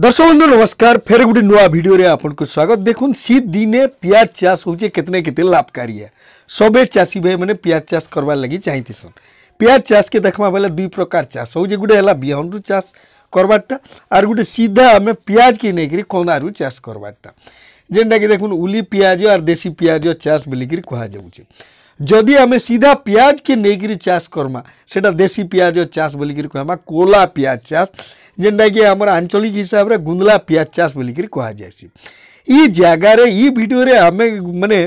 दर्शक बंधु नमस्कार फेर गोटे नुआ भिडियो आपको स्वागत देख दिन दिने पिज चाष होतने के लाभकारी है सबे चाषी भाई मैंने पिज चाष कर लगी चाहतीसन पिज चाष के देखा बोले दुई प्रकार चाष हूँ गोटे है बिहन रू चाष करवाटा आर गोटे सीधा आम पिज के नहीं करंदारू चाष करवाटा जेनटा कि देख उली पिज आर देसी पिज चाष बोलिक कहुचे जदि आम सीधा पिज के नहींक्री चाष करमा से देसी पिज चाष बोलिक कहमा कोला पिज चाष ଯେନ୍ଟାକି ଆମର ଆଞ୍ଚଳିକ ହିସାବରେ ଗୁନ୍ଦଲା ପିଆଜ ଚାଷ ବୋଲିକିରି କୁହାଯାଏସି ଇ ଜାଗାରେ ଇ ଭିଡ଼ିଓରେ ଆମେ ମାନେ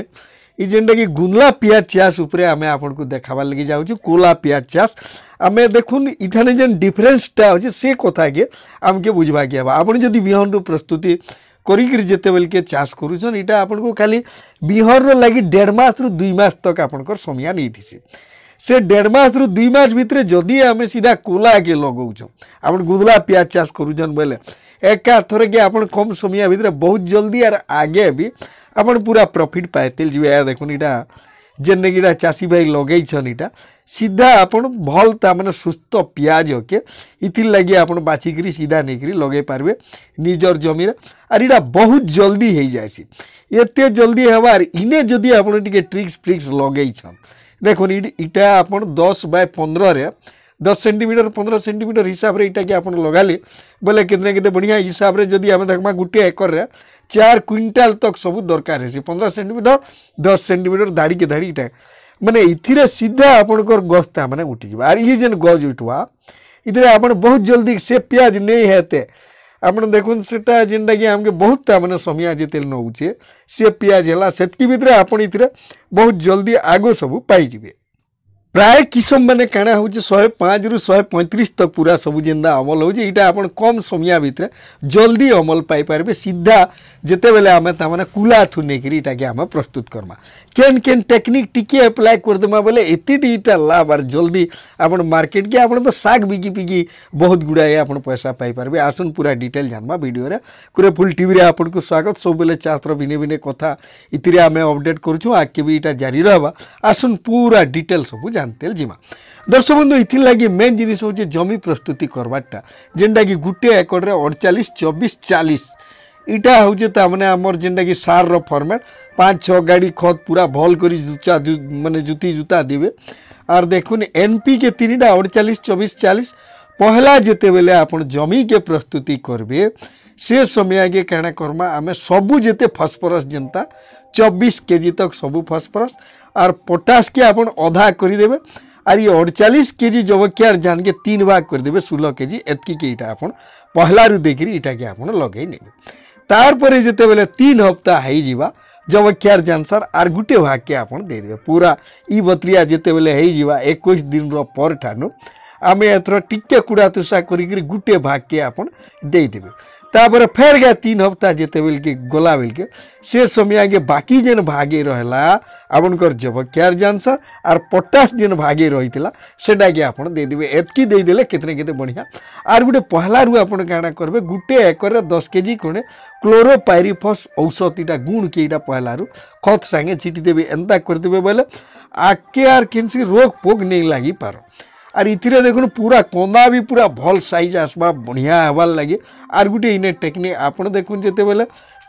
ଇ ଯେନ୍ଟାକି ଗୁନ୍ଦଲା ପିଆଜ ଚାଷ ଉପରେ ଆମେ ଆପଣଙ୍କୁ ଦେଖାବାର୍ ଲାଗି ଯାଉଛୁ କୋଲା ପିଆଜ ଚାଷ ଆମେ ଦେଖୁନ୍ ଇଠାନେ ଯେନ୍ ଡିଫରେନ୍ସଟା ଅଛେ ସେ କଥାକେ ଆମକେ ବୁଝବାକେ ହେବା ଆପଣ ଯଦି ବିହନରୁ ପ୍ରସ୍ତୁତି କରିକିରି ଯେତେବେଲକେ ଚାଷ କରୁଛନ୍ ଇଟା ଆପଣଙ୍କୁ ଖାଲି ବିହନର ଲାଗି ଦେଢ଼ ମାସରୁ ଦୁଇ ମାସ ତକ୍ ଆପଣଙ୍କର ସମୟ ନେଇଥିସି ସେ ଦେଢ଼ ମାସରୁ ଦୁଇ ମାସ ଭିତରେ ଯଦି ଆମେ ସିଧା କୋଲାକେ ଲଗାଉଛନ୍ ଆପଣ ଗୁଦଲା ପିଆଜ ଚାଷ କରୁଛନ୍ ବୋଇଲେ ଏକା ଥରକେ ଆପଣ କମ୍ ସମୟ ଭିତରେ ବହୁତ ଜଲ୍ଦି ଆର୍ ଆଗେ ବି ଆପଣ ପୁରା ପ୍ରଫିଟ୍ ପାଇତେଲ ଯିବେ ଏହା ଦେଖୁନ୍ ଇଟା ଯେନ୍ଟାକି ଇଟା ଚାଷୀ ଭାଇ ଲଗେଇଛନ୍ ଇଟା ସିଧା ଆପଣ ଭଲ୍ ତାମାନେ ସୁସ୍ଥ ପିଆଜ ଓକେ ଇଥିର୍ ଲାଗି ଆପଣ ବାଛିକିରି ସିଧା ନେଇକିରି ଲଗେଇ ପାରିବେ ନିଜର ଜମିରେ ଆର୍ ଇଟା ବହୁତ ଜଲ୍ଦି ହେଇଯାଏସି ଏତେ ଜଲ୍ଦି ହେବା ଆର୍ ଇନେ ଯଦି ଆପଣ ଟିକେ ଟ୍ରିକ୍ସ ଫ୍ରିକ୍ସ ଲଗେଇଛନ୍ দেখুন এটা আপনার দশ বাই পনেরের দশ সেটিমিটর পনেরো সেটিমিটর হিসাবে এটাকে আপনার লগালে ବୋଲେ କେତେ କେତେ ବଢ଼ିଆ ହିସାବରେ ଯଦି ଆମେ ଦେଖ୍ମା ଗୋଟିଏ ଏକରରେ ଚାର କୁଇଣ୍ଟାଲ ତକ୍ ସବୁ ଦରକାର ହେସି ପନ୍ଦର ସେଣ୍ଟିମିଟର ଦଶ ସେଣ୍ଟିମିଟର ଧାଡ଼ିକେ ଧାଡ଼ି ଇଟା ମାନେ ଏଥିରେ ସିଧା ଆପଣଙ୍କର ଗଛ ତାମାନେ ଉଠିଯିବ ଆର୍ ଇଏ ଯେନ୍ ଗଛ ଉଠବା ଏଥିରେ ଆପଣ ବହୁତ ଜଲ୍ଦି ସେ ପିଆଜ ନେଇ ହେତେ আপনার দেখুন সেটা যেটা আমাকে বহুত মানে সমিয়া যেতে নেউছে সে পিঁয়াজ হল সেতকি ভিতরে আপন এতে বহুত জলদি আগ সবু পাইযে प्राय किसम मैंने कण हूँ शहे पाँच रु शहे पैंतीस तक पूरा सब जिंदा अमल होटा आप कम समय भितर जल्दी अमल पाई सीधा जिते बेले आम तमें कुला थू नहीं आम प्रस्तुत करमा केन केन टेक्निक टिके एप्लाय करदेमा बोले एतिटा लाभ आर जल्दी आप मार्केट के आपड़ तो साग बिकी बिकि बहुत गुड़ाए आप पैसा पाइपारे आसन पूरा डिटेल जानवा भिडियो कूरे फुल टीवी आपको स्वागत सब बेले चाष्र भिने भिने कथा इतने आम अपडेट करके भी यहाँ जारी रहा आसन पूरा डिटेल सब जान କାନ୍ତେଲ ଯିମା ଦର୍ଶକ ବନ୍ଧୁ ଇଥିର୍ ଲାଗି ମେନ୍ ଜିନିଷ ହେଉଛି ଜମି ପ୍ରସ୍ତୁତି କର୍ବାର୍ଟା ଯେନ୍ଟାକି ଗୋଟିଏ ଏକଡ଼ରେ ଅଡ଼ଚାଳିଶ ଚବିଶ ଚାଳିଶ ଇଟା ହେଉଛେ ତାମାନେ ଆମର ଯେନ୍ଟାକି ସାର୍ର ଫର୍ମେଟ୍ ପାଞ୍ଚ ଛଅ ଗାଡ଼ି ଖତ୍ ପୁରା ଭଲ୍ କରି ଜୁତା ମାନେ ଜୁତି ଜୁତା ଦେବେ ଆର୍ ଦେଖୁନ୍ ଏନ୍ ପି କେ ତିନିଟା ଅଡ଼ଚାଳିଶ ଚବିଶ ଚାଳିଶ ପହଲା ଯେତେବେଲେ ଆପଣ ଜମିକେ ପ୍ରସ୍ତୁତି କରିବେ ସେ ସମୟ ଆଗେ କାଣା କର୍ମା ଆମେ ସବୁ ଯେତେ ଫସଫରସ୍ ଯେନ୍ତା চব্বিশ কেজি তক সবু ফসফরস আর और पोटास के आप अधा करदेवे আর ইয়ে অড়চাশ কেজি জবকিয়ার জানকে তিন ভাগ করে দেবে ষোলো কেজি এতকি এটা আপনার পহলারু দেখি এটাকে আপনার লগাই নেবে তারপরে যেতে বেলে তিন হপ্তাহ হয়ে যা জবকিয়ার জান সার আর গোটে ভাগকে আপনার দেবে পুরা ই বত্রিয়া যেতবে হয়ে যা একুশ দিনর পর ঠানু আমি এথর টিকা কুড়া তুষা করি গোটে ভাগকে আপনার দেবে ତାପରେ ଫେର୍ ଗା ତିନ୍ ହପ୍ତା ଯେତେବେଲ୍କେ ଗଲାବେଲ୍କେ ସେ ସମୟ ଆଜ୍ଞା ବାକି ଯେନ୍ ଭାଗେ ରହେଲା ଆପଣଙ୍କର ଜବକ୍ୟାର୍ ଜାନ୍ସର୍ ଆର୍ ପଟାସ୍ ଯେନ୍ ଭାଗେ ରହିଥିଲା ସେଟା ଆଜ୍ଞା ଆପଣ ଦେଇଦେବେ ଏତ୍କି ଦେଇଦେଲେ କେତେ ନା କେତେ ବଢ଼ିଆ ଆର୍ ଗୋଟେ ପହଲାରୁ ଆପଣ କାଣା କରିବେ ଗୋଟେ ଏକରରେ ଦଶ କେଜି ଖଣ୍ଡେ କ୍ଲୋରୋପାଇରିଫସ୍ ଔଷଧଟା ଗୁଣକେ ଏଇଟା ପହଲାରୁ ଖତ ସାଙ୍ଗେ ଛିଟିଦେବେ ଏନ୍ତା କରିଦେବେ ବୋଇଲେ ଆଗ୍କେ ଆର୍ କେନ୍ସି ରୋଗ ପୋକ ନେଇ ଲାଗିପାର আর ইতিরে দেখুন পুরা কন্দা বি পুরা ভাল সাইজ আসবা বঢ়িয়া হবার লাগে আর গোটে ইনে টেকনিক আপনার দেখুন যেতবে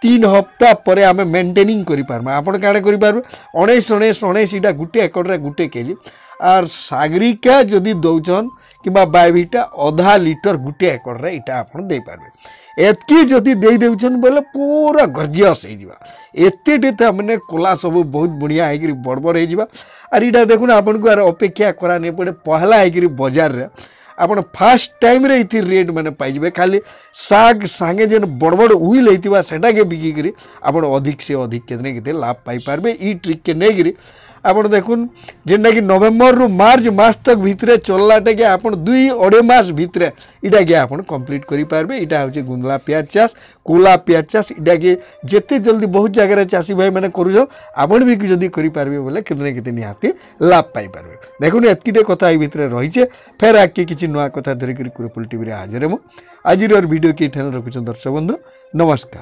তিন হপ্তা পরে আমি মেন্টেনিং করে পারবা আপনার কাণে করে পারবে অনেশ অনেশ অনেশ এটা গোটে একরে গোটে কেজি আর সাগরিকা যদি দৌছন কিংবা বায়োভিটা অধা লিটর গোটে একরে এটা আপনার দিয়ে পারবে ଏତ୍କି ଯଦି ଦେଇଦେଉଛନ୍ ବୋଲେ ପୁରା ଗର୍ଜିୟସ୍ ହେଇଯିବା ଏତେଟିତେ ମାନେ କଲା ସବୁ ବହୁତ ବଢ଼ିଆ ହେଇକିରି ବଡ଼ବଡ଼ ହେଇଯିବା ଆର୍ ଇଟା ଦେଖୁନ୍ ଆପଣଙ୍କୁ ଆର୍ ଅପେକ୍ଷା କରାନି ପଡ଼େ ପହଲା ହେଇକିରି ବଜାରରେ ଆପଣ ଫାର୍ଷ୍ଟ ଟାଇମ୍ରେ ଏଥିର ରେଟ୍ ମାନେ ପାଇଯିବେ ଖାଲି ଶାଗ ସାଙ୍ଗେ ଯେନ୍ ବଡ଼ ବଡ଼ ଉଇଲ୍ ହେଇଥିବା ସେଟାକେ ବିକିକିରି ଆପଣ ଅଧିକ ସେ ଅଧିକ କେତେ ନା କେତେ ଲାଭ ପାଇପାରିବେ ଇ ଟ୍ରିକ୍କେ ନେଇକିରି ଆପଣ ଦେଖୁନ୍ ଯେନ୍ଟାକି ନଭେମ୍ବରରୁ ମାର୍ଚ୍ଚ ମାସ ତକ୍ ଭିତରେ ଚଲ୍ଲାଟାକେ ଆପଣ ଦୁଇ ଅଢ଼େଇ ମାସ ଭିତରେ ଇଟାକେ ଆପଣ କମ୍ପ୍ଲିଟ୍ କରିପାରିବେ ଇଟା ହେଉଛି ଗୁନ୍ଦଲା ପିଆଜ ଚାଷ କୋଲା ପିଆଜ ଚାଷ ଇଟାକେ ଯେତେ ଜଲ୍ଦି ବହୁତ ଜାଗାରେ ଚାଷୀ ଭାଇମାନେ କରୁଛନ୍ ଆପଣ ବି ଯଦି କରିପାରିବେ ବୋଲେ କେତେ ନା କେତେ ନିହାତି ଲାଭ ପାଇପାରିବେ ଦେଖୁନ୍ ଏତିକିଟେ କଥା ଏଇ ଭିତରେ ରହିଛେ ଫେର୍ ଆଗ୍କେ କିଛି ନୂଆ କଥା ଧରିକରି କୁରପୁଲ ଟିଭିରେ ହାଜର ମୁଁ ଆଜିର ଭିଡ଼ିଓ କି ଏଠାନେ ରଖୁଛନ୍ ଦର୍ଶକ ବନ୍ଧୁ ନମସ୍କାର